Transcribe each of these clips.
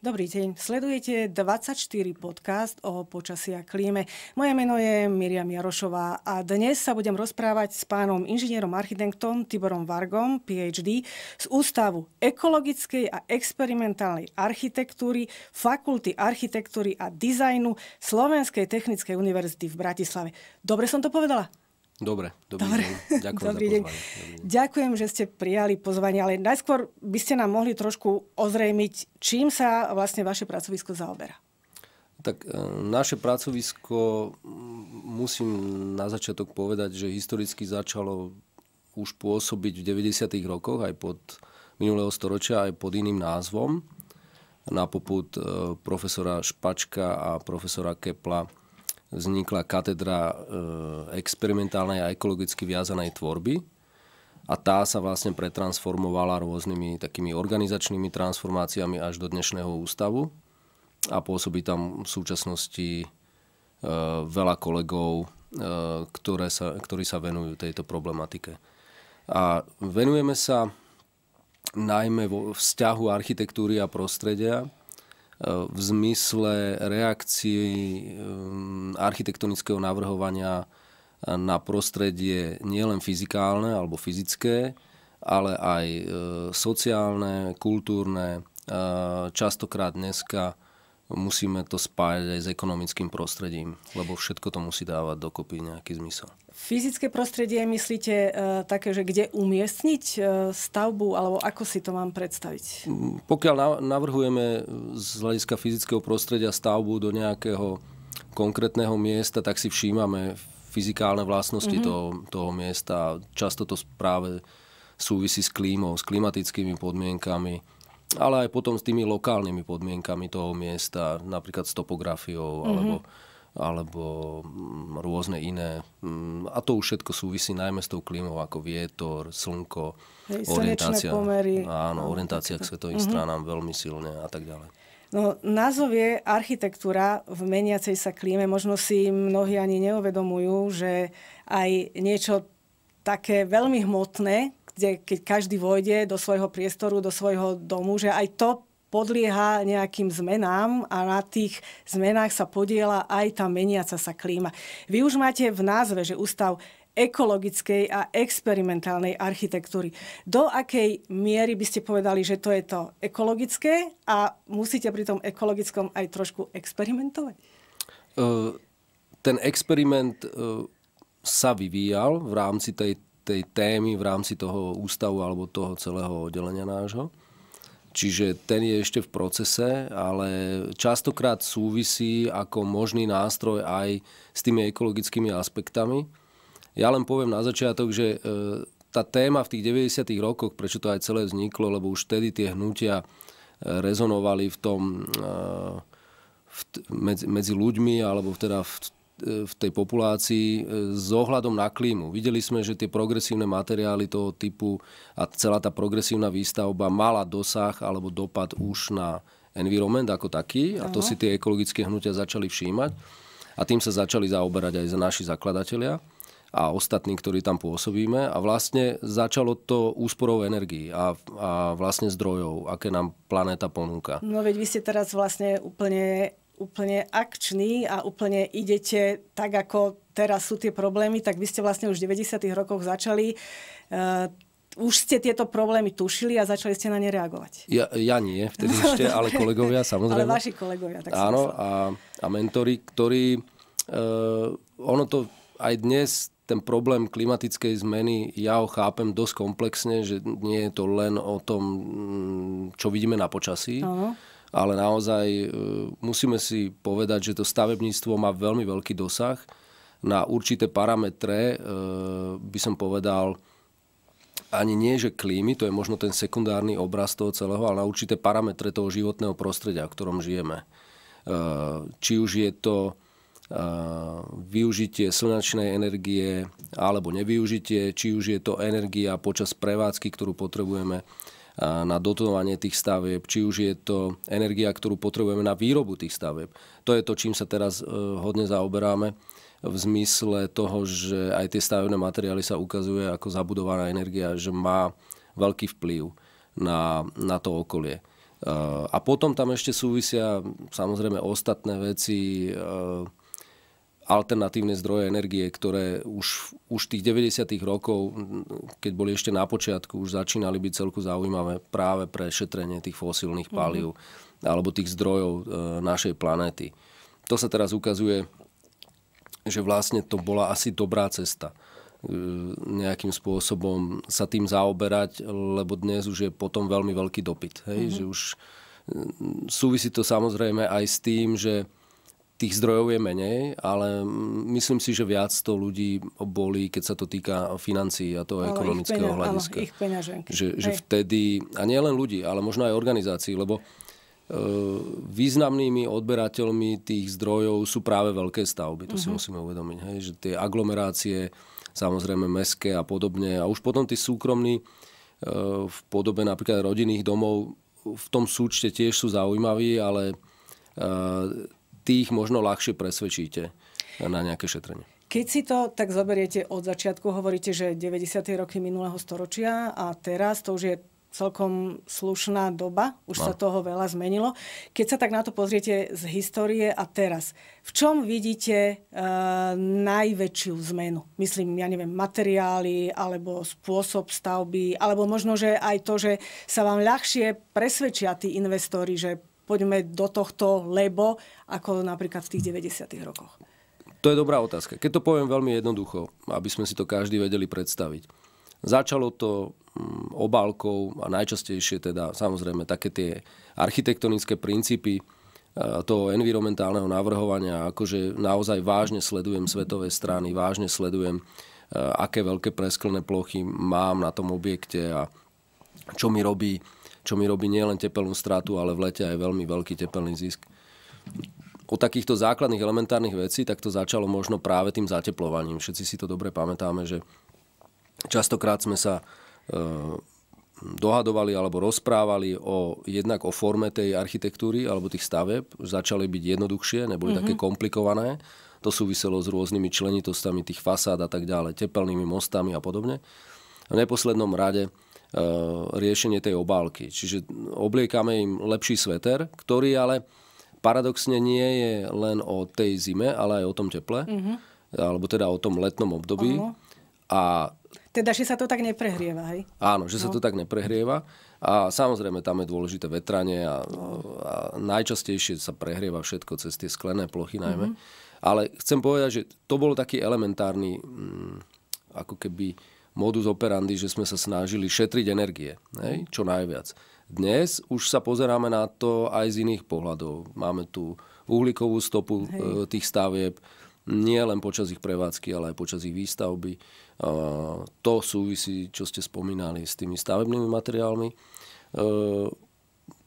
Dobrý deň, sledujete 24 podcast o počasí a klíme. Moje meno je Miriam Jarošová a dnes sa budem rozprávať s pánom inžinierom architektom Tiborom Vargom, PhD, z Ústavu ekologickej a experimentálnej architektúry, Fakulty architektúry a dizajnu Slovenskej technickej univerzity v Bratislave. Dobre som to povedala? Dobre, dobrý Dobre. deň. Ďakujem dobrý za deň. Dobrý deň. Ďakujem, že ste prijali pozvanie, ale najskôr by ste nám mohli trošku ozrejmiť, čím sa vlastne vaše pracovisko zaoberá. Tak e, naše pracovisko, musím na začiatok povedať, že historicky začalo už pôsobiť v 90. rokoch aj pod minulého storočia, aj pod iným názvom na poput e, profesora Špačka a profesora Kepla vznikla katedra e, experimentálnej a ekologicky viazanej tvorby a tá sa vlastne pretransformovala rôznymi takými organizačnými transformáciami až do dnešného ústavu a pôsobí tam v súčasnosti e, veľa kolegov, e, ktoré sa, ktorí sa venujú tejto problematike. A venujeme sa najmä vo vzťahu architektúry a prostredia, v zmysle reakcií ehm, architektonického navrhovania na prostredie nielen fyzikálne alebo fyzické, ale aj ehm, sociálne, kultúrne, častokrát dneska musíme to spájať aj s ekonomickým prostredím, lebo všetko to musí dávať dokopy nejaký zmysel. Fyzické prostredie myslíte e, také, že kde umiestniť e, stavbu, alebo ako si to mám predstaviť? Pokiaľ navrhujeme z hľadiska fyzického prostredia stavbu do nejakého konkrétneho miesta, tak si všímame fyzikálne vlastnosti mm-hmm. toho, toho miesta. Často to práve súvisí s klímou, s klimatickými podmienkami ale aj potom s tými lokálnymi podmienkami toho miesta, napríklad s topografiou mm-hmm. alebo alebo mm, rôzne iné. Mm, a to už všetko súvisí najmä s tou klímou, ako vietor, slnko, Hej, orientácia, pomery. Áno, orientácia k svetovým mm-hmm. stranám veľmi silne a tak ďalej. No, názov je architektúra v meniacej sa klíme. Možno si mnohí ani neuvedomujú, že aj niečo také veľmi hmotné, kde keď každý vojde do svojho priestoru, do svojho domu, že aj to podlieha nejakým zmenám a na tých zmenách sa podiela aj tá meniaca sa klíma. Vy už máte v názve, že ústav ekologickej a experimentálnej architektúry. Do akej miery by ste povedali, že to je to ekologické a musíte pri tom ekologickom aj trošku experimentovať? ten experiment sa vyvíjal v rámci tej tej témy v rámci toho ústavu alebo toho celého oddelenia nášho. Čiže ten je ešte v procese, ale častokrát súvisí ako možný nástroj aj s tými ekologickými aspektami. Ja len poviem na začiatok, že e, tá téma v tých 90. rokoch, prečo to aj celé vzniklo, lebo už vtedy tie hnutia e, rezonovali v tom, e, medzi, medzi ľuďmi alebo teda v v tej populácii e, s ohľadom na klímu. Videli sme, že tie progresívne materiály toho typu a celá tá progresívna výstavba mala dosah alebo dopad už na environment ako taký a to si tie ekologické hnutia začali všímať a tým sa začali zaoberať aj za naši zakladatelia a ostatní, ktorí tam pôsobíme a vlastne začalo to úsporou energií a, a vlastne zdrojov, aké nám planéta ponúka. No veď vy ste teraz vlastne úplne úplne akční a úplne idete tak, ako teraz sú tie problémy, tak vy ste vlastne už v 90. rokoch začali. Uh, už ste tieto problémy tušili a začali ste na ne reagovať. Ja, ja nie, vtedy no, ešte, no. ale kolegovia samozrejme. Ale vaši kolegovia. Tak Áno, a, a mentori, ktorí... Uh, ono to aj dnes ten problém klimatickej zmeny, ja ho chápem dosť komplexne, že nie je to len o tom, mm, čo vidíme na počasí, uh-huh ale naozaj e, musíme si povedať, že to stavebníctvo má veľmi veľký dosah na určité parametre, e, by som povedal, ani nie, že klímy, to je možno ten sekundárny obraz toho celého, ale na určité parametre toho životného prostredia, v ktorom žijeme. E, či už je to využitie slnečnej energie alebo nevyužitie, či už je to energia počas prevádzky, ktorú potrebujeme, na dotovanie tých stavieb, či už je to energia, ktorú potrebujeme na výrobu tých stavieb. To je to, čím sa teraz e, hodne zaoberáme v zmysle toho, že aj tie stavebné materiály sa ukazuje ako zabudovaná energia, že má veľký vplyv na, na to okolie. E, a potom tam ešte súvisia samozrejme ostatné veci, e, alternatívne zdroje energie, ktoré už, už tých 90. rokov, keď boli ešte na počiatku, už začínali byť celku zaujímavé práve pre šetrenie tých fosílnych mhm. palív mm-hmm. alebo tých zdrojov e, našej planéty. To sa teraz ukazuje, že vlastne to bola asi dobrá cesta e, nejakým spôsobom sa tým zaoberať, lebo dnes už je potom veľmi veľký dopyt. Hej? Mm-hmm. Že už e, súvisí to samozrejme aj s tým, že tých zdrojov je menej, ale myslím si, že viac to ľudí boli, keď sa to týka financí a toho ale ekonomického ich peňa, hľadiska. Áno, ich peňaženky. Že, že vtedy, a nie len ľudí, ale možno aj organizácií, lebo e, významnými odberateľmi tých zdrojov sú práve veľké stavby, to mm-hmm. si mhm. musíme uvedomiť, hej, že tie aglomerácie, samozrejme meské a podobne, a už potom tí súkromní e, v podobe napríklad rodinných domov v tom súčte tiež sú zaujímaví, ale e, tých možno ľahšie presvedčíte na nejaké šetrenie. Keď si to tak zoberiete od začiatku, hovoríte, že 90. roky minulého storočia a teraz to už je celkom slušná doba, už no. sa toho veľa zmenilo. Keď sa tak na to pozriete z histórie a teraz, v čom vidíte e, najväčšiu zmenu? Myslím, ja neviem, materiály, alebo spôsob stavby, alebo možno, že aj to, že sa vám ľahšie presvedčia tí investori, že poďme do tohto lebo, ako napríklad v tých 90. rokoch? To je dobrá otázka. Keď to poviem veľmi jednoducho, aby sme si to každý vedeli predstaviť. Začalo to mm, obálkou a najčastejšie teda samozrejme také tie architektonické princípy e, toho environmentálneho navrhovania, akože naozaj vážne sledujem svetové strany, vážne sledujem, e, aké veľké presklné plochy mám na tom objekte a čo mi robí čo mi robí nielen tepelnú stratu, ale v lete aj veľmi veľký tepelný zisk. O takýchto základných elementárnych vecí, tak to začalo možno práve tým zateplovaním. Všetci si to dobre pamätáme, že častokrát sme sa e, dohadovali alebo rozprávali o, jednak o forme tej architektúry alebo tých staveb. Začali byť jednoduchšie, neboli mm-hmm. také mhm. komplikované. To súviselo s rôznymi členitostami tých fasád a tak ďalej, tepelnými mostami a podobne. A v neposlednom rade Eh, riešenie tej obálky. Čiže obliekame im lepší sveter, ktorý ale paradoxne nie je len o tej zime, ale aj o tom teple, uh-huh. alebo teda o tom letnom období. Uh-huh. A teda, že sa to tak neprehrieva, hej? Áno, že no. sa to tak neprehrieva. A samozrejme, tam je dôležité vetranie a, a najčastejšie sa prehrieva všetko cez tie sklené plochy najmä. Mm-hmm. Ale chcem povedať, že to bol taký elementárny, mm, ako keby modus operandi, že sme sa snažili šetriť energie, hej, čo najviac. Dnes už sa pozeráme na to aj z iných pohľadov. Máme tu uhlíkovú stopu hej. E, tých stavieb, nie len počas ich prevádzky, ale aj počas ich výstavby. E, to súvisí, čo ste spomínali, s tými stavebnými materiálmi. E,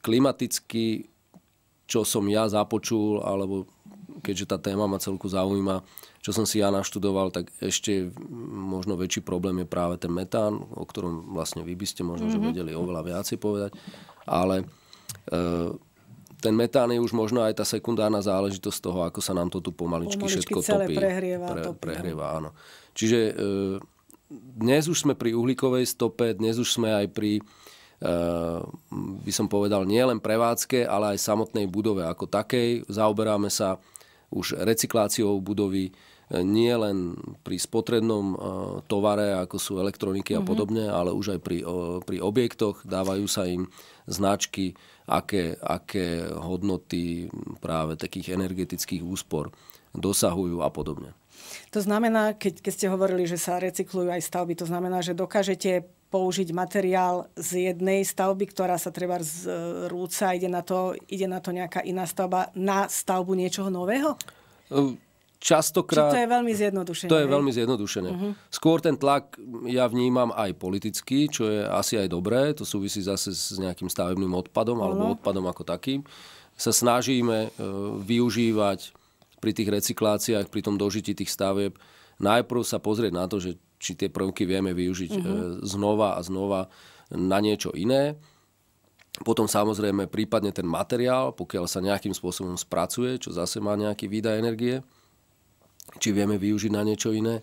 klimaticky, čo som ja započul, alebo keďže tá téma ma celku zaujíma, čo som si ja naštudoval, tak ešte možno väčší problém je práve ten metán, o ktorom vlastne vy by ste možno mm-hmm. že mhm. vedeli oveľa viacej povedať. Ale e, ten metán je už možno aj tá sekundárna záležitosť toho, ako sa nám to tu pomaličky, pomaličky všetko celé topí. prehrieva. Pre, topí, prehrieva, áno. Čiže e, dnes už sme pri uhlíkovej stope, dnes už sme aj pri, e, by som povedal, nie len prevádzke, ale aj samotnej budove ako takej. Zaoberáme sa už recikláciou budovy, nie len pri spotrebnom e, tovare, ako sú elektroniky a mhm. podobne, ale už aj pri, pri objektoch dávajú sa im značky, aké, aké hodnoty práve takých energetických úspor dosahujú a podobne. To znamená, keď, keď ste hovorili, že sa recyklujú aj stavby, to znamená, že dokážete použiť materiál z jednej stavby, ktorá sa treba z e, rúca, ide na to, ide na to nejaká iná stavba, na stavbu niečoho nového? Ehm, častokrát... Čiže to je veľmi zjednodušené. To je veľmi zjednodušené. Uh-huh. Skôr ten tlak ja vnímam aj politicky, čo je asi aj dobré, to súvisí zase s nejakým stavebným odpadom uh-huh. alebo odpadom ako takým. Sa snažíme e, využívať pri tých recykláciách, pri tom dožití tých stavieb, najprv sa pozrieť na to, že či tie prvky vieme využiť uh-huh. znova a znova na niečo iné. Potom samozrejme prípadne ten materiál, pokiaľ sa nejakým spôsobom spracuje, čo zase má nejaký výdaj energie či vieme využiť na niečo iné.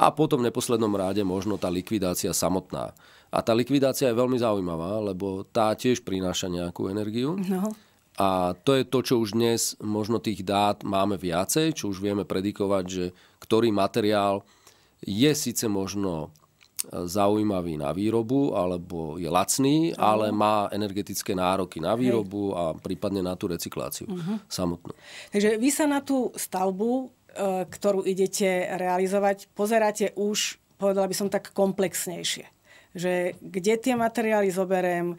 A potom v neposlednom ráde možno tá likvidácia samotná. A tá likvidácia je veľmi zaujímavá, lebo tá tiež prináša nejakú energiu. No. A to je to, čo už dnes možno tých dát máme viacej, čo už vieme predikovať, že ktorý materiál je síce možno e, zaujímavý na výrobu, alebo je lacný, uh-huh. ale má energetické nároky na výrobu Hej. a prípadne na tú recykláciu uh-huh. samotnú. Takže vy sa na tú stavbu E, ktorú idete realizovať, pozeráte už, povedala by som tak, komplexnejšie. Že kde tie materiály zoberiem, e,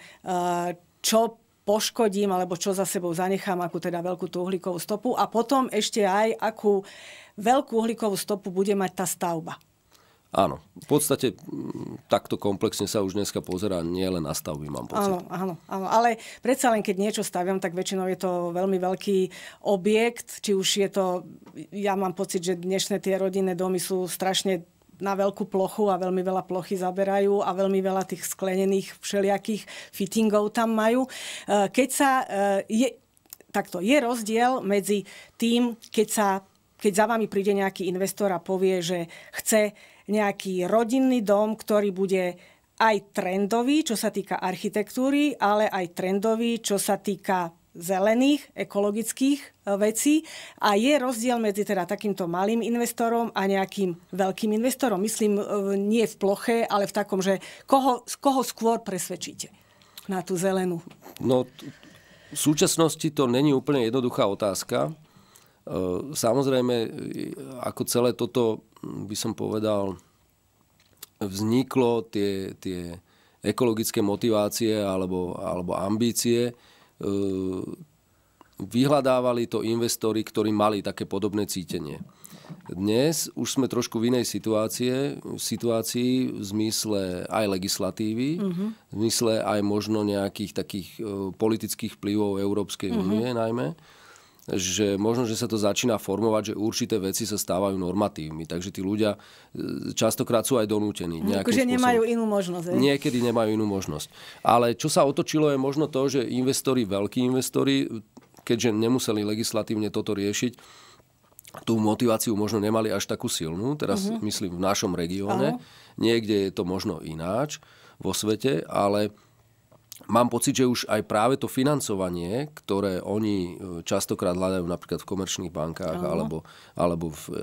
čo poškodím alebo čo za sebou zanechám, akú teda veľkú tú uhlíkovú stopu a potom ešte aj, akú veľkú uhlíkovú stopu bude mať tá stavba. Áno, v podstate mm, takto komplexne sa už dneska pozerá nie len na stavby, mám pocit. Áno, áno, áno, ale predsa len keď niečo staviam, tak väčšinou je to veľmi veľký objekt, či už je to, ja mám pocit, že dnešné tie rodinné domy sú strašne na veľkú plochu a veľmi veľa plochy zaberajú a veľmi veľa tých sklenených všelijakých fittingov tam majú. E, keď sa e, je, takto, je rozdiel medzi tým, keď sa keď za vami príde nejaký investor a povie, že chce nejaký rodinný dom, ktorý bude aj trendový, čo sa týka architektúry, ale aj trendový, čo sa týka zelených, ekologických e, vecí a je rozdiel medzi teda takýmto malým investorom a nejakým veľkým investorom. Myslím, e, nie v ploche, ale v takom, že koho, koho skôr presvedčíte na tú zelenú? No, v súčasnosti to není úplne jednoduchá otázka. Ehm, samozrejme, e, ako celé toto, mm, by som povedal, vzniklo tie, tie ekologické motivácie alebo, alebo ambície, ehm, vyhľadávali to investori, ktorí mali také podobné cítenie. Dnes už sme trošku v inej situácie, situácii v zmysle aj legislatívy, mm-hmm. v zmysle aj možno nejakých takých e, politických vplyvov Európskej mm-hmm. únie najmä že možno, že sa to začína formovať, že určité veci sa stávajú normatívmi. Takže tí ľudia e, častokrát sú aj donútení. Hm, akože nemajú inú možnosť. Aj? Niekedy nemajú inú možnosť. Ale čo sa otočilo je možno to, že investori, veľkí investori, keďže nemuseli legislatívne toto riešiť, tú motiváciu možno nemali až takú silnú, teraz uh-huh. myslím v našom regióne, niekde je to možno ináč vo svete, ale Mám pocit, že už aj práve to financovanie, ktoré oni e, častokrát hľadajú napríklad v komerčných bankách alebo, alebo v e,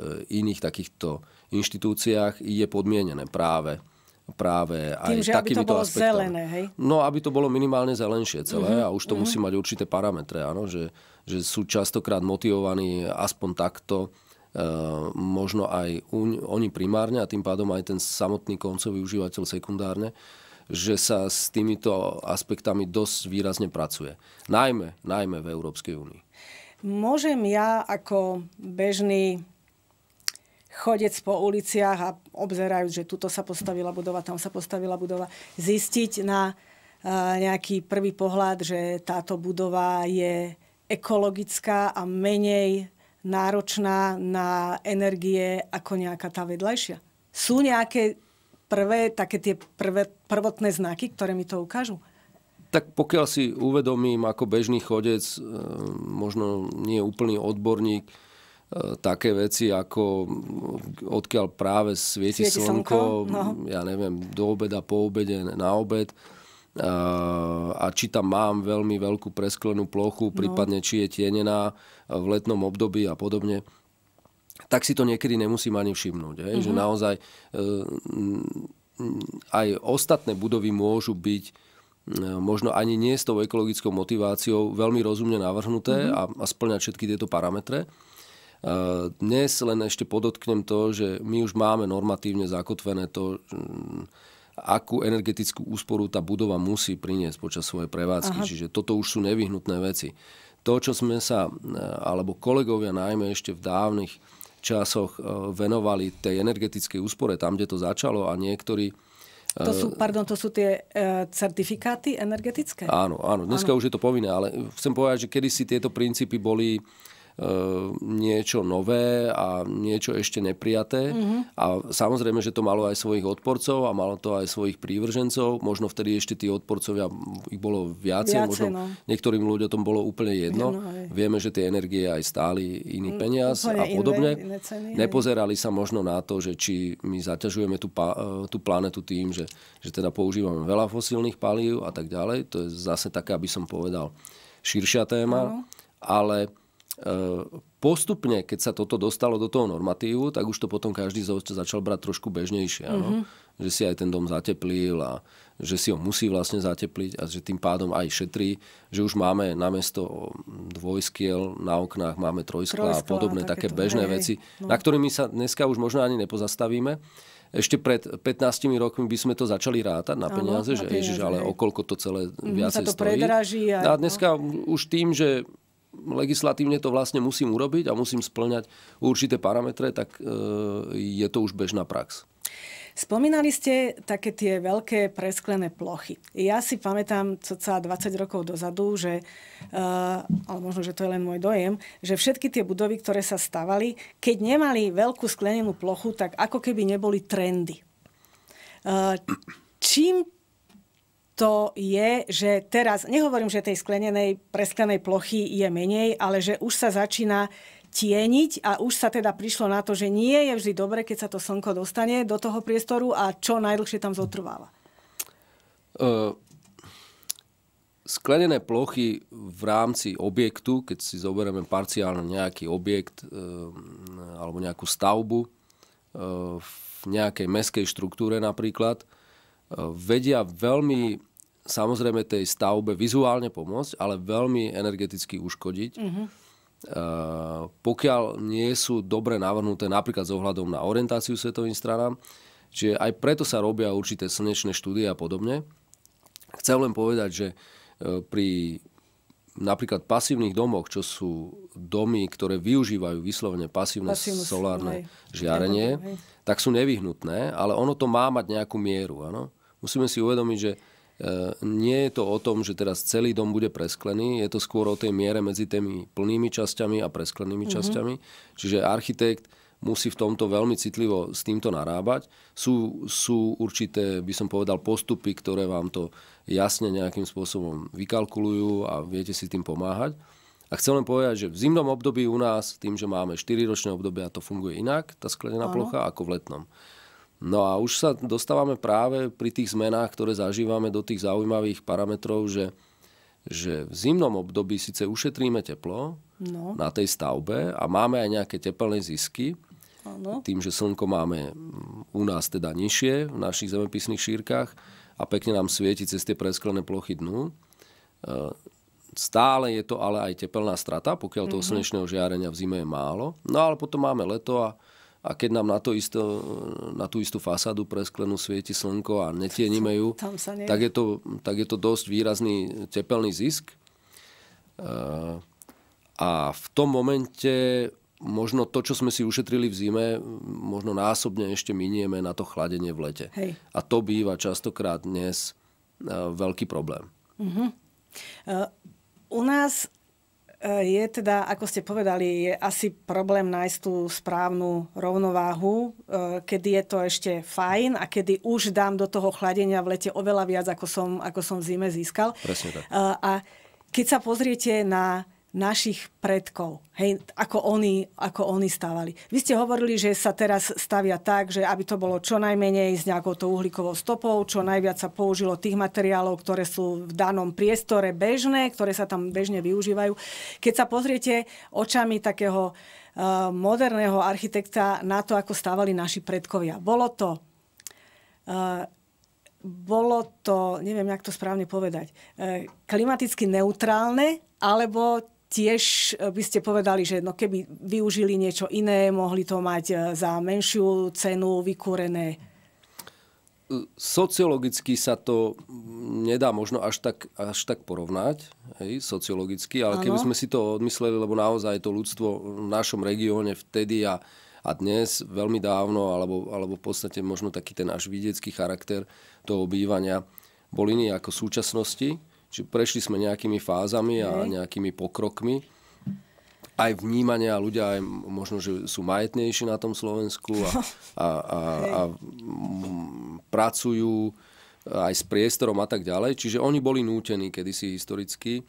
iných takýchto inštitúciách, je podmienené práve práve Tým, aj že aby to bolo aspektami. zelené, hej? No, aby to bolo minimálne zelenšie celé uh-huh, a už to uh-huh. musí mať určité parametre, áno, že, že sú častokrát motivovaní aspoň takto, e, možno aj oni primárne a tým pádom aj ten samotný koncový užívateľ sekundárne, že sa s týmito aspektami dosť výrazne pracuje. Najmä, najmä v Európskej únii. Môžem ja ako bežný chodec po uliciach a obzerajúc, že tuto sa postavila budova, tam sa postavila budova, zistiť na e, nejaký prvý pohľad, že táto budova je ekologická a menej náročná na energie ako nejaká tá vedľajšia. Sú nejaké prvé, také tie prvé, prvotné znaky, ktoré mi to ukážu? Tak pokiaľ si uvedomím ako bežný chodec, e, možno nie úplný odborník, e, také veci ako odkiaľ práve svieti, svieti slnko, slnko no. ja neviem, do obeda, po obede, na obed e, a či tam mám veľmi veľkú presklenú plochu, no. prípadne či je tienená v letnom období a podobne, tak si to niekedy nemusím ani všimnúť. Hej? Mm-hmm. Že mhm. naozaj e, mm, aj ostatné budovy môžu byť e, možno ani nie s tou ekologickou motiváciou veľmi rozumne navrhnuté mm-hmm. a, a splňať všetky tieto parametre. E, dnes len ešte podotknem to, že my už máme normatívne zakotvené to, mm, akú energetickú úsporu tá budova musí priniesť počas svojej prevádzky. Aha. Čiže toto už sú nevyhnutné veci. To, čo sme sa, e, alebo kolegovia najmä ešte v dávnych časoch e, venovali tej energetickej úspore, tam, kde to začalo a niektorí e, to sú, pardon, to sú tie e, certifikáty energetické? Áno, áno. Dneska áno. už je to povinné, ale chcem povedať, že kedysi tieto princípy boli E, niečo nové a niečo ešte neprijaté. Mm-hmm. A samozrejme, že to malo aj svojich odporcov a malo to aj svojich prívržencov. Možno vtedy ešte tí odporcovia ich bolo viacej, viacej možno no. niektorým ľuďom tom bolo úplne jedno. jedno Vieme, že tie energie aj stáli iný mm, peniaz a podobne. Iné, iné ceny, Nepozerali sa možno na to, že či my zaťažujeme tú, e, tú planetu tým, že, že teda používame veľa fosílnych palív a tak ďalej. To je zase také, aby som povedal, širšia téma. Ano. Ale E, postupne, keď sa toto dostalo do toho normatívu, tak už to potom každý začal brať trošku bežnejšie. Mm-hmm. Že si aj ten dom zateplil a že si ho musí vlastne zatepliť a že tým pádom aj šetrí, že už máme namiesto dvojskiel na oknách máme trojskla a podobné také, také bežné hej, veci, no. na ktorými sa dneska už možno ani nepozastavíme ešte pred 15 rokmi by sme to začali rátať na peniaze, že peniaze, ježiš, ale okolko to celé mhm, viacej sa to stojí. Predraží a, no a dneska no. už tým, že legislatívne to vlastne musím urobiť a musím splňať určité parametre, tak e, je to už bežná prax. Spomínali ste také tie veľké presklené plochy. Ja si pamätám coca 20 rokov dozadu, že, e, ale možno, že to je len môj dojem, že všetky tie budovy, ktoré sa stavali, keď nemali veľkú sklenenú plochu, tak ako keby neboli trendy. E, čím to je, že teraz, nehovorím, že tej sklenenej, presklenej plochy je menej, ale že už sa začína tieniť a už sa teda prišlo na to, že nie je vždy dobre, keď sa to slnko dostane do toho priestoru a čo najdlhšie tam zotrváva. Uh, sklenené plochy v rámci objektu, keď si zoberieme parciálne nejaký objekt uh, alebo nejakú stavbu uh, v nejakej meskej štruktúre napríklad, vedia veľmi samozrejme tej stavbe vizuálne pomôcť, ale veľmi energeticky uškodiť. Mm-hmm. Uh, pokiaľ nie sú dobre navrhnuté napríklad s ohľadom na orientáciu svetovým stranám, čiže aj preto sa robia určité slnečné štúdie a podobne. Chcem len povedať, že uh, pri napríklad pasívnych domoch, čo sú domy, ktoré využívajú vyslovene pasívne Pasívus, solárne hej. žiarenie, hej. tak sú nevyhnutné, ale ono to má mať nejakú mieru. Ano? Musíme si uvedomiť, že nie je to o tom, že teraz celý dom bude presklený, je to skôr o tej miere medzi tými plnými časťami a presklenými mm-hmm. časťami. Čiže architekt musí v tomto veľmi citlivo s týmto narábať. Sú, sú určité, by som povedal, postupy, ktoré vám to jasne nejakým spôsobom vykalkulujú a viete si tým pomáhať. A chcem len povedať, že v zimnom období u nás, tým, že máme 4-ročné obdobie a to funguje inak, tá sklenená ano. plocha, ako v letnom. No a už sa dostávame práve pri tých zmenách, ktoré zažívame do tých zaujímavých parametrov, že, že v zimnom období síce ušetríme teplo no. na tej stavbe a máme aj nejaké teplné zisky, ano. tým, že slnko máme u nás teda nižšie v našich zemepisných šírkach a pekne nám svieti cez tie presklené plochy dnu. E, stále je to ale aj tepelná strata, pokiaľ toho mm-hmm. slnečného žiarenia v zime je málo. No ale potom máme leto a a keď nám na, to isto, na tú istú fasádu presklenú svieti slnko a netienime ju, tak je, to, tak je to dosť výrazný tepelný zisk. Eh, a v tom momente možno to, čo sme si ušetrili v zime, možno násobne ešte minieme na to chladenie v lete. Hej. A to býva častokrát dnes eh, veľký problém. Uh-huh. Uh, u nás E, je teda, ako ste povedali, je asi problém nájsť tú správnu rovnováhu, e, kedy je to ešte fajn a kedy už dám do toho chladenia v lete oveľa viac, ako som, ako som v zime získal. Presne tak. E, a keď sa pozriete na našich predkov, hej, ako oni, ako oni stávali. Vy ste hovorili, že sa teraz stavia tak, že aby to bolo čo najmenej s nejakou to uhlíkovou stopou, čo najviac sa použilo tých materiálov, ktoré sú v danom priestore bežné, ktoré sa tam bežne využívajú. Keď sa pozriete očami takého eh, moderného architekta na to, ako stávali naši predkovia. Bolo to eh, bolo to, neviem, jak to správne povedať, eh, klimaticky neutrálne, alebo tiež e, by ste povedali, že no keby využili niečo iné, mohli to mať e, za menšiu cenu vykúrené? E, sociologicky sa to mm, nedá možno až tak, až tak porovnať, hej, sociologicky, ale ano. keby sme si to odmysleli, lebo naozaj to ľudstvo v našom regióne vtedy a, a dnes veľmi dávno, alebo, alebo v podstate možno taký ten až vidiecký charakter toho bývania bol iný ako súčasnosti Čiže prešli sme nejakými fázami a mhm. nejakými pokrokmi aj vnímania ľudia aj možno, že sú majetnejší na tom Slovensku a, a, a, a pracujú e, aj s priestorom a tak ďalej. Čiže oni boli nútení kedysi historicky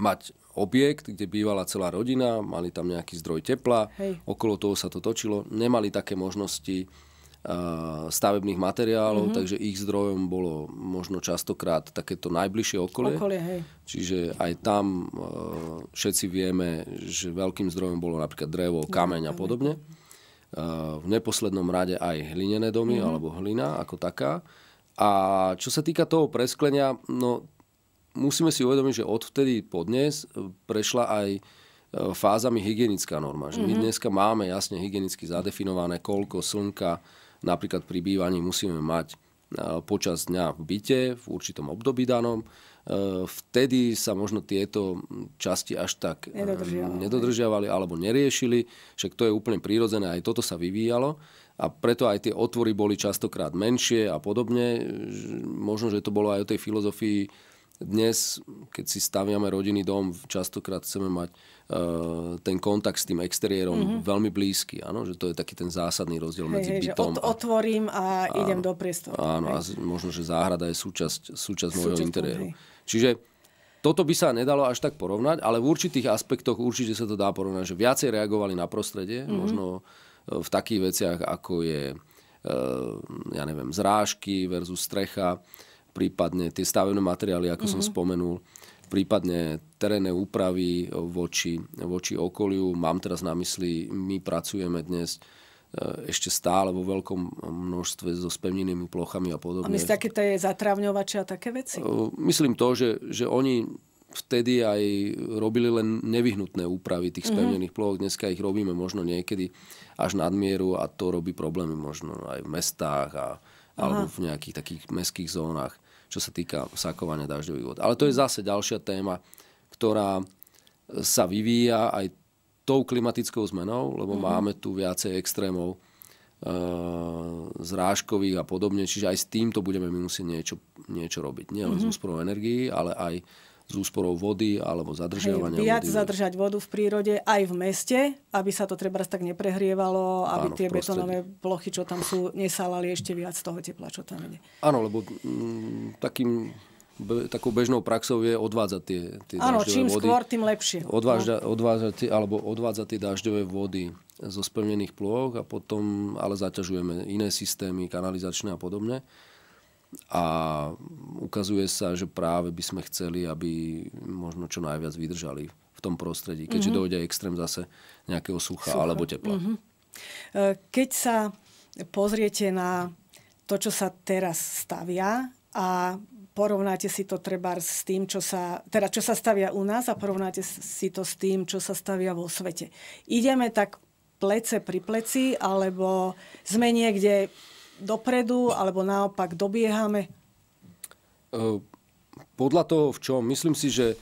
mať objekt, kde bývala celá rodina, mali tam nejaký zdroj tepla, Hej. okolo toho sa to točilo, nemali také možnosti stavebných materiálov, mm-hmm. takže ich zdrojom bolo možno častokrát takéto najbližšie okolie. okolie hej. Čiže aj tam všetci vieme, že veľkým zdrojom bolo napríklad drevo, no, kameň a podobne. V neposlednom rade aj hlinené domy mm-hmm. alebo hlina ako taká. A čo sa týka toho presklenia, no musíme si uvedomiť, že odvtedy po dnes e, prešla aj e, fázami hygienická norma. Že mm-hmm. My mhm. dneska máme jasne hygienicky zadefinované, koľko slnka, Napríklad pri bývaní musíme mať e, počas dňa v byte, v určitom období danom. E, vtedy sa možno tieto časti až tak e, nedodržiavali, nedodržiavali alebo neriešili, však to je úplne prírodzené, aj toto sa vyvíjalo a preto aj tie otvory boli častokrát menšie a podobne. Možno, že to bolo aj o tej filozofii dnes, keď si staviame rodinný dom, častokrát chceme mať e, ten kontakt s tým exteriérom mm-hmm. veľmi blízky. Áno, že to je taký ten zásadný rozdiel hej, medzi hej, bytom. Že otvorím a, a idem do priestoru. Áno, hej. a možno, že záhrada je súčasť, súčasť môjho interiéru. Hej. Čiže toto by sa nedalo až tak porovnať, ale v určitých aspektoch určite sa to dá porovnať, že viacej reagovali na prostredie, mm-hmm. možno e, v takých veciach, ako je e, ja neviem, zrážky versus strecha, prípadne tie stavebné materiály, ako mm-hmm. som mhm. spomenul, prípadne terénne úpravy voči, voči okoliu. Mám teraz na mysli, my pracujeme dnes e, ešte stále vo veľkom množstve so spevnenými plochami a podobne. A myslíte, aké to je zatravňovače a také veci? E, myslím to, že, že oni vtedy aj robili len nevyhnutné úpravy tých mhm. spevnených mm-hmm. ploch. Dneska ich robíme možno niekedy až nadmieru a to robí problémy možno aj v mestách a, alebo v nejakých takých mestských zónach čo sa týka sakovania dažďových vod. Ale to je zase ďalšia téma, ktorá sa vyvíja aj tou klimatickou zmenou, lebo mm-hmm. máme tu viacej extrémov e, zrážkových a podobne, čiže aj s týmto budeme my musieť niečo, niečo robiť. Nie len mm-hmm. s úsporou energií, ale aj s úsporou vody alebo zadržiavania Hej, viac vody. zadržať vodu v prírode aj v meste, aby sa to treba tak neprehrievalo, aby Áno, tie betonové plochy, čo tam sú, nesalali ešte viac toho tepla, čo tam ide. Áno, lebo m, mm, takým takou bežnou praxou je odvádzať tie, tie Áno, čím vody. skôr, tým lepšie. Odvážda, no. tie, alebo odvádzať tie dažďové vody zo spevnených plôch a potom ale zaťažujeme iné systémy, kanalizačné a podobne a ukazuje sa, že práve by sme chceli, aby možno čo najviac vydržali v tom prostredí, keďže mm-hmm. dojde extrém zase nejakého sucha, sucha. alebo tepla. Mm-hmm. Keď sa pozriete na to, čo sa teraz stavia a porovnáte si to treba s tým, čo sa, teda čo sa stavia u nás a porovnáte si to s tým, čo sa stavia vo svete. Ideme tak plece pri pleci, alebo sme niekde dopredu, alebo naopak dobiehame? Podľa toho, v čom. Myslím si, že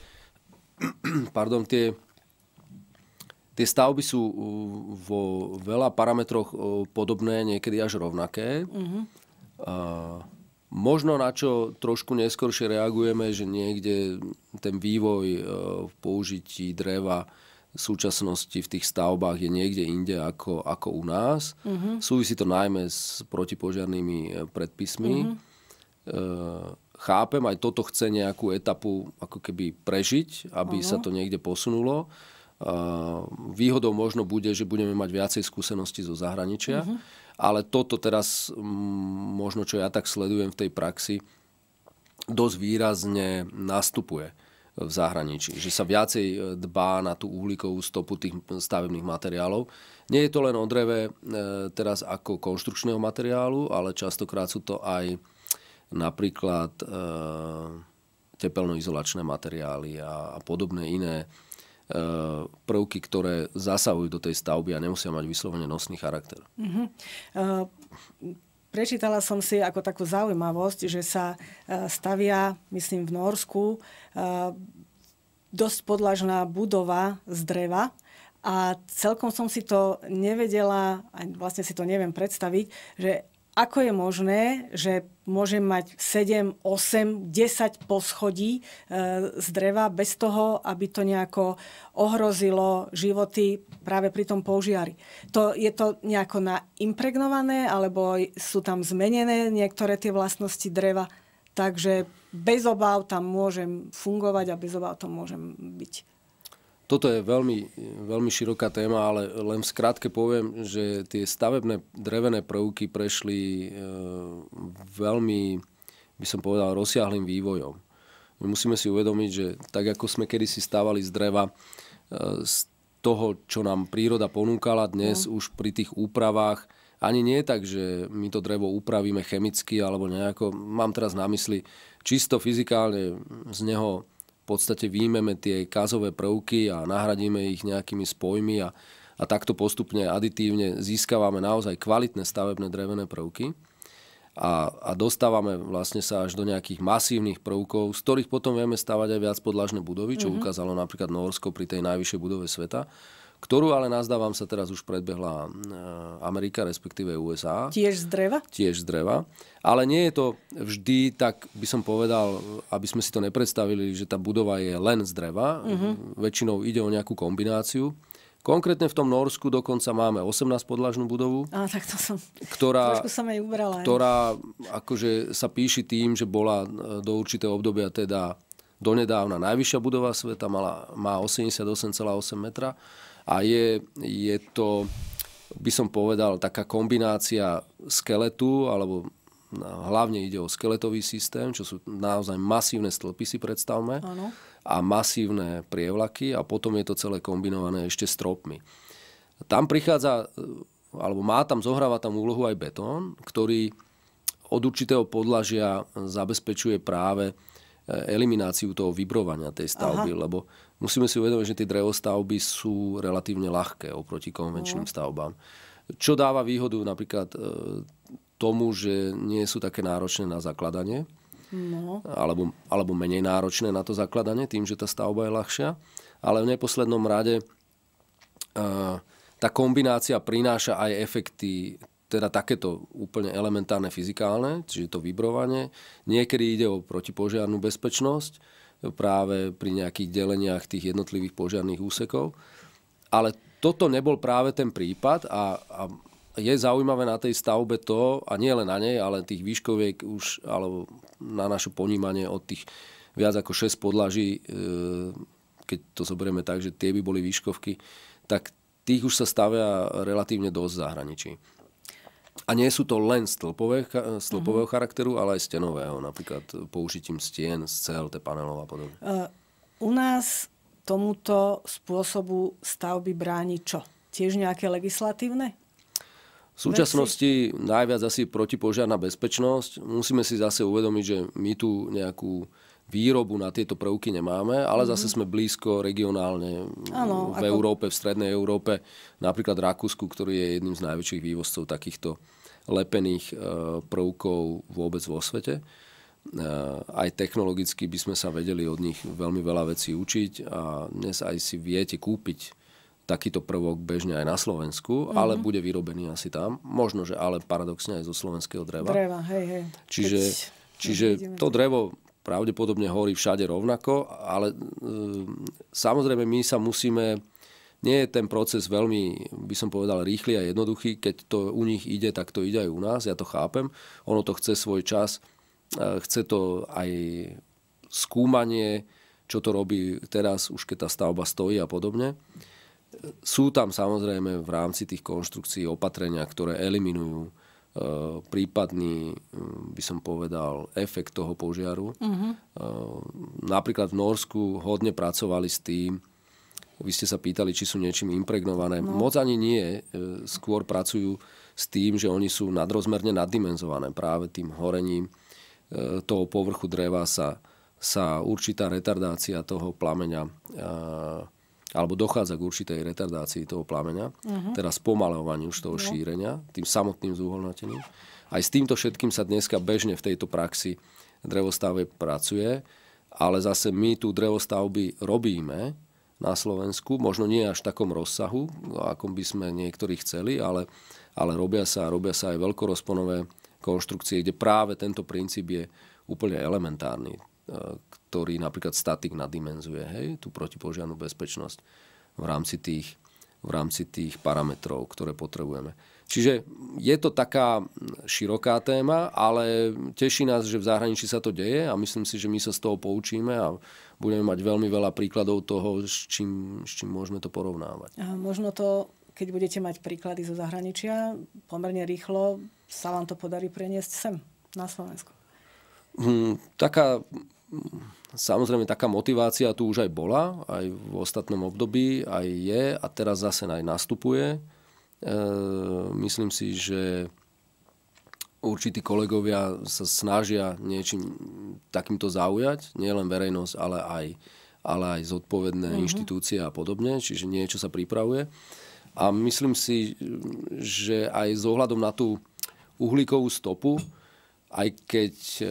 pardon, tie, tie stavby sú vo veľa parametroch podobné, niekedy až rovnaké. Uh-huh. A, možno na čo trošku neskôršie reagujeme, že niekde ten vývoj v použití dreva v súčasnosti v tých stavbách je niekde inde ako, ako u nás. Uh-huh. Súvisí to najmä s protipožiarnými e, predpismi. Uh-huh. E, chápem, aj toto chce nejakú etapu ako keby prežiť, aby uh-huh. sa to niekde posunulo. E, výhodou možno bude, že budeme mať viacej skúseností zo zahraničia, uh-huh. ale toto teraz, m, možno čo ja tak sledujem v tej praxi, dosť výrazne nastupuje v zahraničí. Že sa viacej e, dbá na tú uhlíkovú stopu tých stavebných materiálov. Nie je to len o dreve e, teraz ako konštrukčného materiálu, ale častokrát sú to aj napríklad e, tepelnoizolačné materiály a, a podobné iné prvky, ktoré zasahujú do tej stavby a nemusia mať vyslovene nosný charakter. Uh-huh. Uh, Prečítala som si ako takú zaujímavosť, že sa e, stavia, myslím, v Norsku e, dosť podlažná budova z dreva, a celkom som si to nevedela, a vlastne si to neviem predstaviť, že ako je možné, že môžem mať 7, 8, 10 poschodí e, z dreva bez toho, aby to nejako ohrozilo životy práve pri tom použiari. To, je to nejako naimpregnované, alebo sú tam zmenené niektoré tie vlastnosti dreva, takže bez obáv tam môžem fungovať a bez obáv tam môžem byť. Toto je veľmi, veľmi široká téma, ale len v skratke poviem, že tie stavebné drevené prvky prešli e, veľmi, by som povedal, rozsiahlým vývojom. My musíme si uvedomiť, že tak ako sme kedysi stávali z dreva, e, z toho, čo nám príroda ponúkala dnes no. už pri tých úpravách, ani nie je tak, že my to drevo upravíme chemicky alebo nejako, mám teraz na mysli, čisto fyzikálne z neho v podstate výjmeme tie kazové prvky a nahradíme ich nejakými spojmi a, a takto postupne aditívne získavame naozaj kvalitné stavebné drevené prvky a, a dostávame vlastne sa až do nejakých masívnych prvkov, z ktorých potom vieme stavať aj viac podlažné budovy, čo mm-hmm. ukázalo napríklad Norsko pri tej najvyššej budove sveta ktorú ale nazdávam sa teraz už predbehla e, Amerika, respektíve USA. Tiež z dreva? Tiež z dreva. Ale nie je to vždy tak, by som povedal, aby sme si to nepredstavili, že tá budova je len z dreva. Mm-hmm. Väčšinou ide o nejakú kombináciu. Konkrétne v tom Norsku dokonca máme 18 podlažnú budovu. Á, tak to som, ktorá, som jej ubrala. Ktorá akože sa píši tým, že bola e, do určitého obdobia teda donedávna najvyššia budova sveta, mala, má 88,8 metra a je, je to, by som povedal, taká kombinácia skeletu, alebo hlavne ide o skeletový systém, čo sú naozaj masívne stĺpy si predstavme ano. a masívne prievlaky a potom je to celé kombinované ešte stropmi. Tam prichádza, alebo má tam, zohráva tam úlohu aj betón, ktorý od určitého podlažia zabezpečuje práve eh, elimináciu toho vibrovania tej stavby, Aha. lebo musíme si uvedomiť, že tie drevostavby sú relatívne ľahké oproti konvenčným no. stavbám. Čo dáva výhodu napríklad e, tomu, že nie sú také náročné na zakladanie, no. alebo, alebo menej náročné na to zakladanie, tým, že tá stavba je ľahšia. Ale v neposlednom rade e, tá kombinácia prináša aj efekty teda takéto úplne elementárne fyzikálne, čiže to vibrovanie. Niekedy ide o protipožiarnú bezpečnosť, práve pri nejakých deleniach tých jednotlivých požiarných úsekov. Ale toto nebol práve ten prípad a, a je zaujímavé na tej stavbe to, a nie len na nej, ale tých výškoviek už, alebo na naše ponímanie od tých viac ako 6 podlaží, e, keď to zoberieme tak, že tie by boli výškovky, tak tých už sa stavia relatívne dosť v zahraničí. A nie sú to len stĺpové, stĺpového mm-hmm. charakteru, ale aj stenového, napríklad použitím stien, scél, panelov a podobne. Uh, u nás tomuto spôsobu stavby bráni čo? Tiež nejaké legislatívne? V súčasnosti najviac asi protipožiarná bezpečnosť. Musíme si zase uvedomiť, že my tu nejakú výrobu na tieto prvky nemáme, ale zase mhm. sme blízko regionálne ano, v ako... Európe, v strednej Európe, napríklad Rakúsku, ktorý je jedným z najväčších vývozcov takýchto lepených e, prvkov vôbec vo svete. E, aj technologicky by sme sa vedeli od nich veľmi veľa vecí učiť a dnes aj si viete kúpiť takýto prvok bežne aj na Slovensku, mm-hmm. ale mhm. bude vyrobený asi tam. Možno, že ale paradoxne aj zo slovenského dreva. Dreva, hej, hej. Čiže, Keď čiže to drevo pravdepodobne horí všade rovnako, ale e, samozrejme my sa musíme, nie je ten proces veľmi, by som povedal, rýchly a jednoduchý, keď to u nich ide, tak to ide aj u nás, ja to chápem, ono to chce svoj čas, e, chce to aj skúmanie, čo to robí teraz, už keď tá stavba stojí a podobne. E, sú tam samozrejme v rámci tých konštrukcií opatrenia, ktoré eliminujú Eh, prípadný, eh, by som povedal, efekt toho požiaru. Uh-huh. Napríklad v Norsku hodne pracovali s tým, vy ste sa pýtali, či sú niečím impregnované. No. Moc ani nie. Skôr pracujú s tým, že oni sú nadrozmerne naddimenzované. Práve tým horením toho povrchu dreva sa, sa určitá retardácia toho plameňa alebo dochádza k určitej retardácii toho plameňa, uh-huh. teda spomalovaniu už toho uh-huh. šírenia, tým samotným zúholnatením. Aj s týmto všetkým sa dneska bežne v tejto praxi drevostave pracuje, ale zase my tu drevostavby robíme na Slovensku, možno nie až v takom rozsahu, akom by sme niektorí chceli, ale, ale robia, sa, robia sa aj veľkorozponové konštrukcie, kde práve tento princíp je úplne elementárny e, ktorý napríklad statik nadimenzuje hej, tú protipožiarnú bezpečnosť v rámci tých, v rámci tých parametrov, ktoré potrebujeme. Čiže je to taká široká téma, ale teší nás, že v zahraničí sa to deje a myslím si, že my sa z toho poučíme a budeme mať veľmi veľa príkladov toho, s čím, s čím môžeme to porovnávať. A možno to, keď budete mať príklady zo zahraničia, pomerne rýchlo sa vám to podarí preniesť sem, na Slovensku. Hmm, taká Samozrejme, taká motivácia tu už aj bola, aj v ostatnom období, aj je a teraz zase aj nastupuje. E, myslím si, že určití kolegovia sa snažia niečím takýmto zaujať, nielen verejnosť, ale aj, ale aj zodpovedné mm-hmm. inštitúcie a podobne, čiže niečo sa pripravuje. A myslím si, že aj s ohľadom na tú uhlíkovú stopu, aj keď e,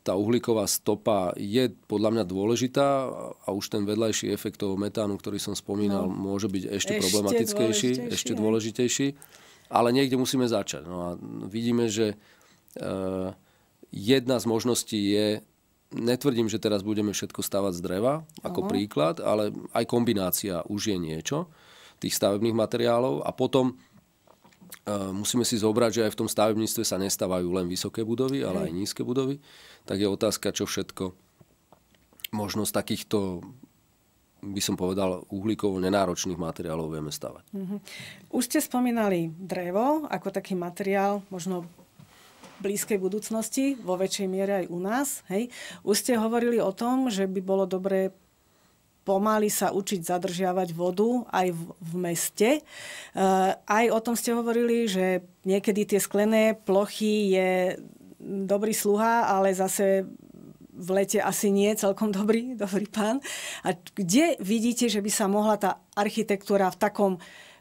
tá uhlíková stopa je podľa mňa dôležitá a už ten vedľajší efekt toho metánu, ktorý som spomínal, no. môže byť ešte, ešte problematickejší, dôležitejší, ešte dôležitejší. Ale niekde musíme začať. No a vidíme, že e, jedna z možností je, netvrdím, že teraz budeme všetko stavať z dreva, ako uh-huh. príklad, ale aj kombinácia už je niečo tých stavebných materiálov a potom Eh, musíme si zobrať, že aj v tom stavebníctve sa nestávajú len vysoké budovy, ale aj nízke budovy, tak je otázka, čo všetko možnosť takýchto by som povedal, uhlíkovo nenáročných materiálov vieme stavať. Mhm. Už ste spomínali drevo ako taký materiál, možno blízkej budúcnosti, vo väčšej miere aj u nás. Hej. Už ste hovorili o tom, že by bolo dobré pomaly sa učiť zadržiavať vodu aj v, v meste. E, aj o tom ste hovorili, že niekedy tie sklené plochy je dobrý sluha, ale zase v lete asi nie celkom dobrý, dobrý pán. A kde vidíte, že by sa mohla tá architektúra v takom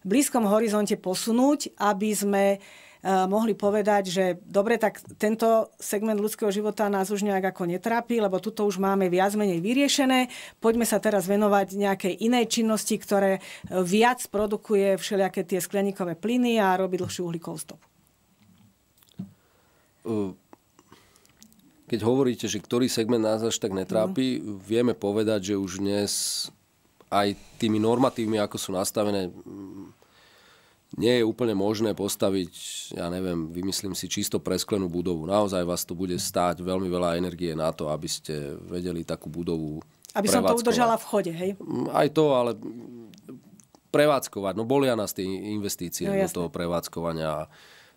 blízkom horizonte posunúť, aby sme Eh, mohli povedať, že dobre, tak tento segment ľudského života nás už nejak ako netrápi, lebo tuto už máme viac menej vyriešené. Poďme sa teraz venovať nejakej inej činnosti, ktoré eh, viac produkuje všelijaké tie skleníkové plyny a robí dlhšiu uhlíkovú stopu. Eh, keď hovoríte, že ktorý segment nás až tak netrápi, mm. vieme povedať, že už dnes aj tými normatívmi, ako sú nastavené nie je úplne možné postaviť, ja neviem, vymyslím si čisto presklenú budovu. Naozaj vás to bude stáť veľmi veľa energie na to, aby ste vedeli takú budovu Aby som to udržala v chode, hej? Mm, aj to, ale prevádzkovať. No bolia nás tie investície no, jasne. do toho prevádzkovania.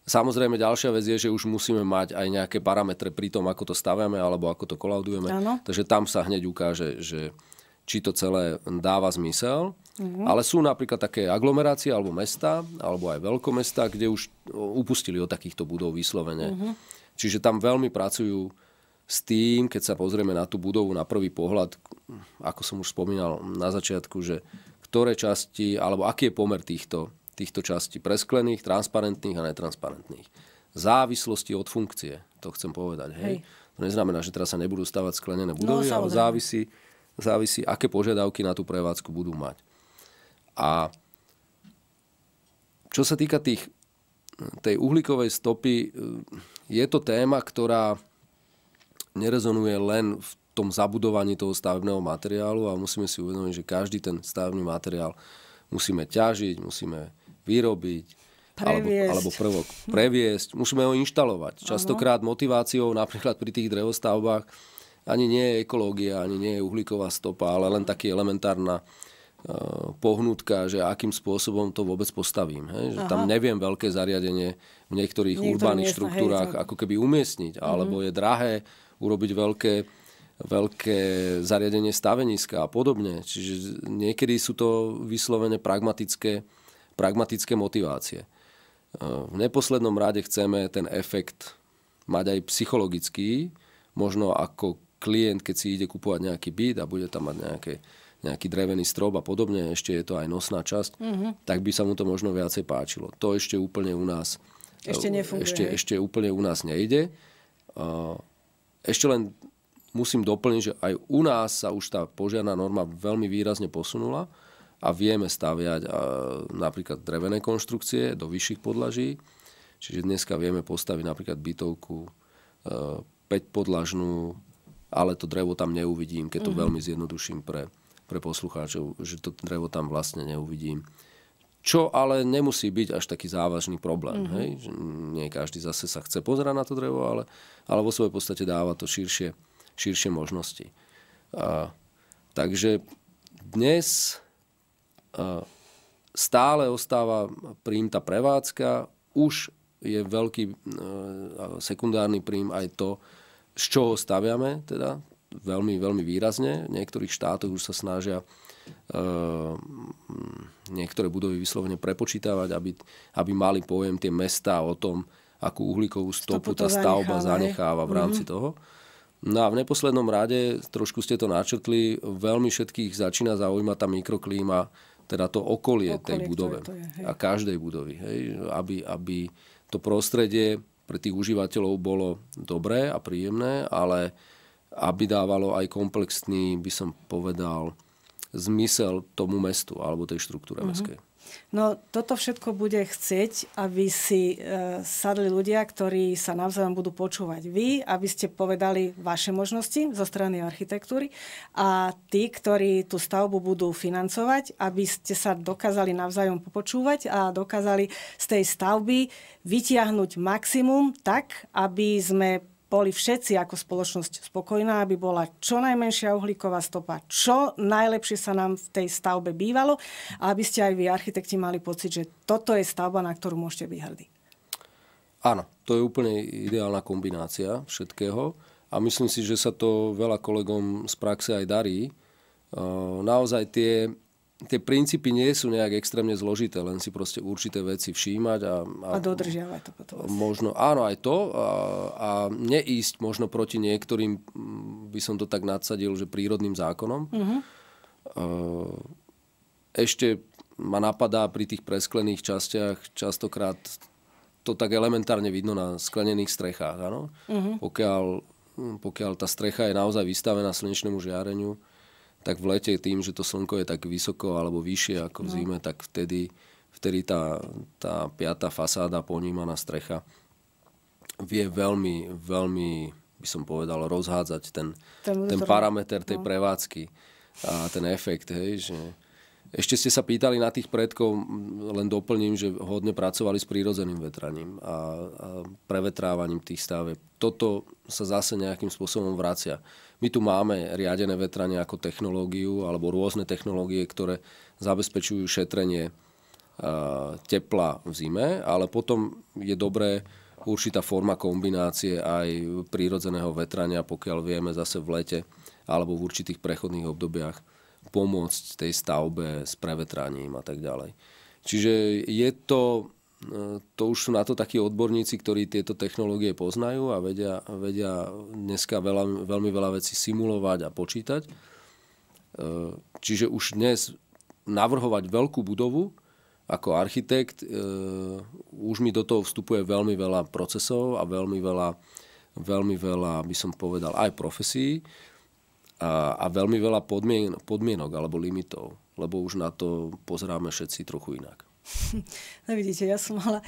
Samozrejme, ďalšia vec je, že už musíme mať aj nejaké parametre pri tom, ako to staviame alebo ako to kolaudujeme. Ano. Takže tam sa hneď ukáže, že či to celé dáva zmysel. Mm-hmm. Ale sú napríklad také aglomerácie alebo mesta, alebo aj veľkomesta, kde už upustili od takýchto budov vyslovene. Mm-hmm. Čiže tam veľmi pracujú s tým, keď sa pozrieme na tú budovu na prvý pohľad, ako som už spomínal na začiatku, že ktoré časti, alebo aký je pomer týchto, týchto častí presklených, transparentných a netransparentných. Závislosti od funkcie, to chcem povedať. Hej. Hej. To neznamená, že teraz sa nebudú stavať sklenené budovy, no, ale závisí závisí, aké požiadavky na tú prevádzku budú mať. A čo sa týka tých, tej uhlíkovej stopy, je to téma, ktorá nerezonuje len v tom zabudovaní toho stavebného materiálu a musíme si uvedomiť, že každý ten stavebný materiál musíme ťažiť, musíme vyrobiť, previesť. Alebo, alebo prvok previesť. Musíme ho inštalovať. Častokrát motiváciou napríklad pri tých drevostavbách ani nie je ekológia, ani nie je uhlíková stopa, ale len taký elementárna e, pohnutka, že akým spôsobom to vôbec postavím. Hej? Že tam neviem veľké zariadenie v niektorých Niektorý urbaných miesta, štruktúrách hej, to... ako keby umiestniť, mm-hmm. alebo je drahé urobiť veľké, veľké zariadenie staveniska a podobne. Čiže niekedy sú to vyslovene pragmatické, pragmatické motivácie. E, v neposlednom rade chceme ten efekt mať aj psychologický, možno ako klient, keď si ide kupovať nejaký byt a bude tam mať nejaké, nejaký drevený strop a podobne, ešte je to aj nosná časť, mm-hmm. tak by sa mu to možno viacej páčilo. To ešte úplne u nás ešte, eh, nefunguje, ešte, ešte úplne u nás nejde. Ešte len musím doplniť, že aj u nás sa už tá požiadna norma veľmi výrazne posunula a vieme staviať eh, napríklad drevené konštrukcie do vyšších podlaží. Čiže dneska vieme postaviť napríklad bytovku 5 eh, podlažnú ale to drevo tam neuvidím, keď to mm-hmm. veľmi zjednoduším pre, pre poslucháčov, že to drevo tam vlastne neuvidím. Čo ale nemusí byť až taký závažný problém. Mm-hmm. Hej? Že nie každý zase sa chce pozerať na to drevo, ale, ale vo svojej podstate dáva to širšie, širšie možnosti. A, takže dnes a, stále ostáva príjm tá prevádzka, už je veľký a, e, sekundárny príjm aj to, z čoho staviame teda, veľmi, veľmi výrazne. V niektorých štátoch už sa snažia e, niektoré budovy vyslovene prepočítavať, aby, aby mali pojem tie mesta o tom, akú uhlíkovú stopu tá stavba zanecháva, zanecháva v mhm. rámci mm-hmm. toho. No a v neposlednom rade, trošku ste to načrtli, veľmi všetkých začína zaujímať tá mikroklíma, teda to okolie, okolie tej budove je, a každej budovy. Hej, aby, aby to prostredie pre tých užívateľov bolo dobré a príjemné, ale aby dávalo aj komplexný, by som povedal, zmysel tomu mestu alebo tej štruktúre mm-hmm. mestskej. No toto všetko bude chcieť, aby si e, sadli ľudia, ktorí sa navzájom budú počúvať. Vy, aby ste povedali vaše možnosti zo strany architektúry a tí, ktorí tú stavbu budú financovať, aby ste sa dokázali navzájom popočúvať a dokázali z tej stavby vytiahnuť maximum tak, aby sme boli všetci ako spoločnosť spokojná, aby bola čo najmenšia uhlíková stopa, čo najlepšie sa nám v tej stavbe bývalo a aby ste aj vy, architekti, mali pocit, že toto je stavba, na ktorú môžete byť hrdí. Áno, to je úplne ideálna kombinácia všetkého a myslím si, že sa to veľa kolegom z praxe aj darí. Ehm, naozaj tie tie princípy nie sú nejak extrémne zložité, len si proste určité veci všímať a... A, a dodržiavať to potom. Možno, áno, aj to. A, a neísť možno proti niektorým, by som to tak nadsadil, že prírodným zákonom. Uh-huh. Ešte ma napadá pri tých presklených častiach častokrát to tak elementárne vidno na sklenených strechách, áno? Uh-huh. Pokiaľ, pokiaľ tá strecha je naozaj vystavená slnečnému žiareniu, tak v lete tým, že to slnko je tak vysoko alebo vyššie ako v no. zime, tak vtedy, vtedy tá, tá piata fasáda ponímaná strecha vie veľmi, veľmi, by som povedal, rozhádzať ten, ten, ten parameter tej no. prevádzky a ten efekt, hej, že ešte ste sa pýtali na tých predkov, len doplním, že hodne pracovali s prírodzeným vetraním a, a prevetrávaním tých stave. Toto sa zase nejakým spôsobom vracia. My tu máme riadené vetranie ako technológiu alebo rôzne technológie, ktoré zabezpečujú šetrenie tepla v zime, ale potom je dobré určitá forma kombinácie aj prírodzeného vetrania, pokiaľ vieme zase v lete alebo v určitých prechodných obdobiach pomôcť tej stavbe s prevetraním a tak ďalej. Čiže je to, e, to už sú na to takí odborníci, ktorí tieto technológie poznajú a vedia, vedia dneska veľa, veľmi veľa vecí simulovať a počítať. E, čiže už dnes navrhovať veľkú budovu ako architekt, e, už mi do toho vstupuje veľmi veľa procesov a veľmi veľa, veľmi veľa by som povedal, aj profesí, a, a veľmi veľa podmien, podmienok alebo limitov, lebo už na to pozeráme všetci trochu inak. No vidíte, ja som mala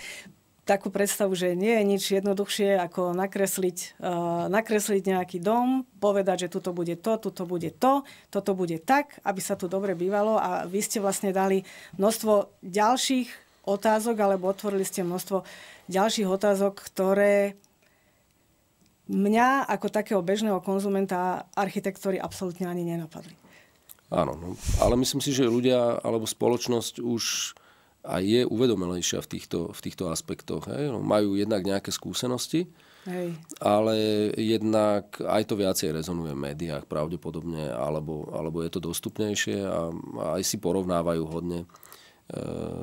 takú predstavu, že nie je nič jednoduchšie ako nakresliť, uh, nakresliť nejaký dom, povedať, že tuto bude to, tuto bude to, toto bude tak, aby sa tu dobre bývalo a vy ste vlastne dali množstvo ďalších otázok alebo otvorili ste množstvo ďalších otázok, ktoré mňa ako takého bežného konzumenta architektúry absolútne ani nenapadli. Áno, no. ale myslím si, že ľudia alebo spoločnosť už a je uvedomelejšia v týchto, v týchto aspektoch. Hej? No, majú jednak nejaké skúsenosti, Hej. ale jednak aj to viacej rezonuje v médiách pravdepodobne, alebo, alebo je to dostupnejšie a, a aj si porovnávajú hodne e,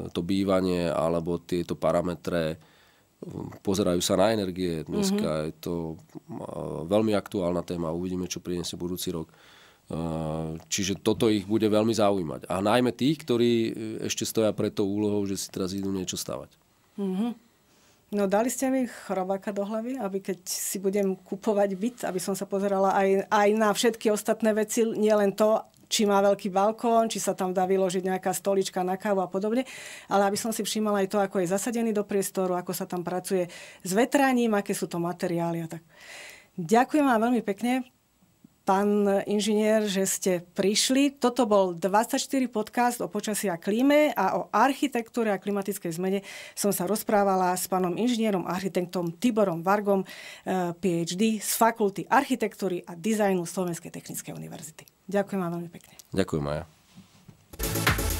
to bývanie alebo tieto parametre pozerajú sa na energie. Mhm. Dneska mm-hmm. je to e, veľmi aktuálna téma, uvidíme, čo priniesie budúci rok. E, čiže toto ich bude veľmi zaujímať. A najmä tých, ktorí e, ešte stoja pred tou úlohou, že si teraz idú niečo stavať. Mm-hmm. No dali ste mi chrobáka do hlavy, aby keď si budem kupovať byt, aby som sa pozerala aj, aj na všetky ostatné veci, nielen to, či má veľký balkón, či sa tam dá vyložiť nejaká stolička na kávu a podobne, ale aby som si všimala aj to, ako je zasadený do priestoru, ako sa tam pracuje s vetraním, aké sú to materiály a tak. Ďakujem vám veľmi pekne pán inžinier, že ste prišli. Toto bol 24 podcast o počasí a klíme a o architektúre a klimatickej zmene som sa rozprávala s pánom inžinierom, architektom Tiborom Vargom, eh, PhD z Fakulty architektúry a dizajnu Slovenskej technickej univerzity. Ďakujem vám veľmi pekne. Ďakujem, Maja.